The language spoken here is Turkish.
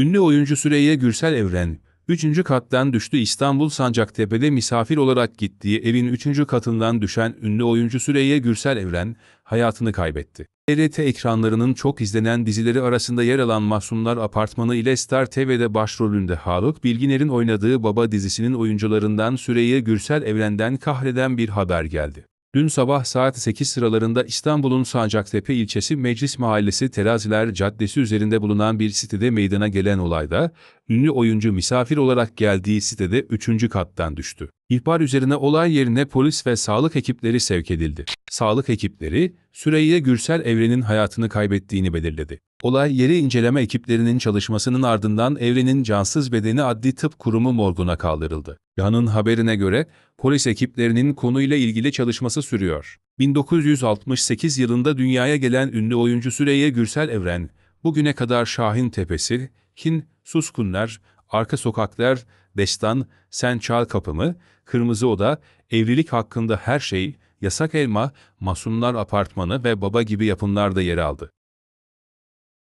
Ünlü oyuncu Süreyya Gürsel Evren, üçüncü kattan düştü İstanbul Sancaktepe'de misafir olarak gittiği evin üçüncü katından düşen ünlü oyuncu Süreyya Gürsel Evren, hayatını kaybetti. TRT ekranlarının çok izlenen dizileri arasında yer alan Mahsumlar Apartmanı ile Star TV'de başrolünde Haluk Bilginer'in oynadığı Baba dizisinin oyuncularından Süreyya Gürsel Evren'den kahreden bir haber geldi. Dün sabah saat 8 sıralarında İstanbul'un Sancaktepe ilçesi Meclis Mahallesi Teraziler Caddesi üzerinde bulunan bir sitede meydana gelen olayda, ünlü oyuncu misafir olarak geldiği sitede 3. kattan düştü. İhbar üzerine olay yerine polis ve sağlık ekipleri sevk edildi. Sağlık ekipleri, Süreyya Gürsel Evren'in hayatını kaybettiğini belirledi. Olay yeri inceleme ekiplerinin çalışmasının ardından Evren'in cansız bedeni Adli Tıp Kurumu morguna kaldırıldı. Yan'ın haberine göre polis ekiplerinin konuyla ilgili çalışması sürüyor. 1968 yılında dünyaya gelen ünlü oyuncu Süreyya Gürsel Evren, bugüne kadar Şahin Tepesi, Hin, Suskunlar, Arka Sokaklar, Destan, Sen Çal Kapımı, Kırmızı Oda, Evlilik Hakkında Her Şey, Yasak Elma, Masumlar Apartmanı ve Baba gibi yapımlarda yer aldı.